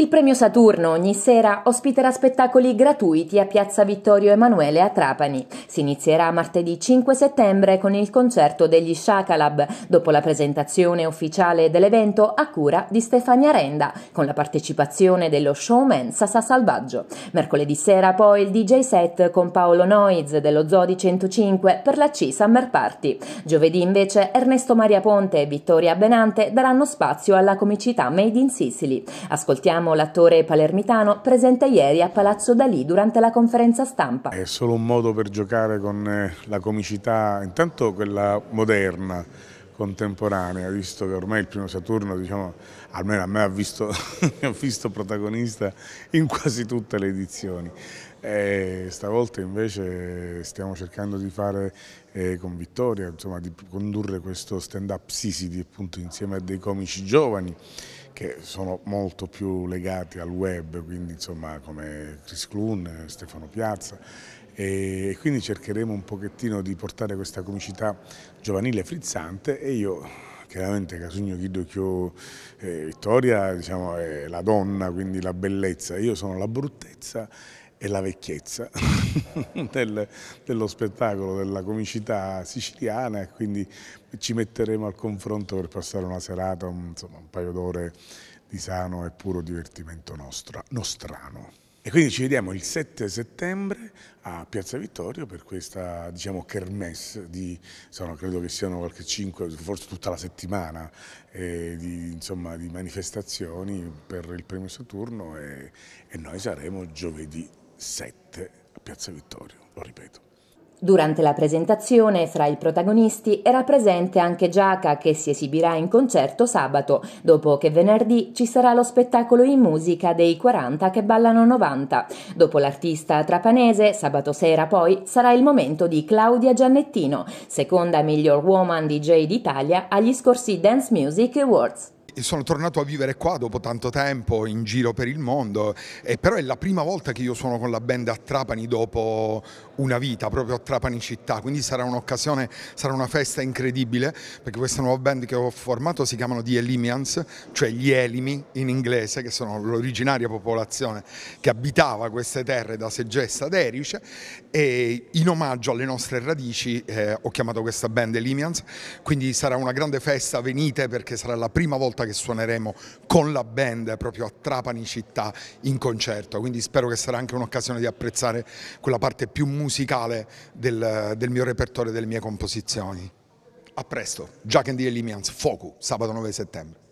Il premio Saturno ogni sera ospiterà spettacoli gratuiti a Piazza Vittorio Emanuele a Trapani. Si inizierà martedì 5 settembre con il concerto degli Shakalab, dopo la presentazione ufficiale dell'evento a cura di Stefania Renda, con la partecipazione dello showman Sasa Salvaggio. Mercoledì sera poi il DJ set con Paolo Noiz dello Zodi 105 per la C Summer Party. Giovedì invece Ernesto Maria Ponte e Vittoria Benante daranno spazio alla comicità Made in Sicily. Ascoltiamo Bergamo, diciamo, l'attore palermitano, presente ieri a Palazzo Dalì durante la conferenza stampa. È solo un modo per giocare con eh, la comicità, intanto quella moderna, contemporanea, visto che ormai il primo Saturno, diciamo, almeno a me ha visto, ha visto protagonista in quasi tutte le edizioni. E eh, stavolta invece stiamo cercando di fare eh, con Vittoria, insomma, di condurre questo stand-up Sisi appunto insieme a dei comici giovani che sono molto più legati al web, quindi insomma come Chris Clun, Stefano Piazza e quindi cercheremo un pochettino di portare questa comicità giovanile frizzante e io chiaramente Casugno Guido Chio eh, Vittoria diciamo, è la donna, quindi la bellezza, io sono la bruttezza e la vecchiezza del, dello spettacolo, della comicità siciliana e quindi ci metteremo al confronto per passare una serata, un, insomma, un paio d'ore di sano e puro divertimento nostro, nostrano. E quindi ci vediamo il 7 settembre a Piazza Vittorio per questa diciamo kermesse di, sono, credo che siano qualche 5, forse tutta la settimana eh, di, insomma, di, manifestazioni per il premio Saturno e, e noi saremo giovedì 7 a Piazza Vittorio, lo ripeto. Durante la presentazione, fra i protagonisti, era presente anche Giaca che si esibirà in concerto sabato, dopo che venerdì ci sarà lo spettacolo in musica dei 40 che ballano 90. Dopo l'artista trapanese, sabato sera poi sarà il momento di Claudia Giannettino, seconda miglior woman DJ d'Italia agli scorsi Dance Music Awards sono tornato a vivere qua dopo tanto tempo in giro per il mondo, e eh, però è la prima volta che io suono con la band a Trapani dopo una vita, proprio a Trapani città, quindi sarà un'occasione, sarà una festa incredibile perché questa nuova band che ho formato si chiamano The Elimians, cioè gli Elimi in inglese, che sono l'originaria popolazione che abitava queste terre da Segesta ad Erice e in omaggio alle nostre radici eh, ho chiamato questa band Elimians, quindi sarà una grande festa, venite perché sarà la prima volta che che suoneremo con la band proprio a Trapani città in concerto, quindi spero che sarà anche un'occasione di apprezzare quella parte più musicale del, del mio repertorio e delle mie composizioni. A presto, Jack and the Elimians, Focu, sabato 9 settembre.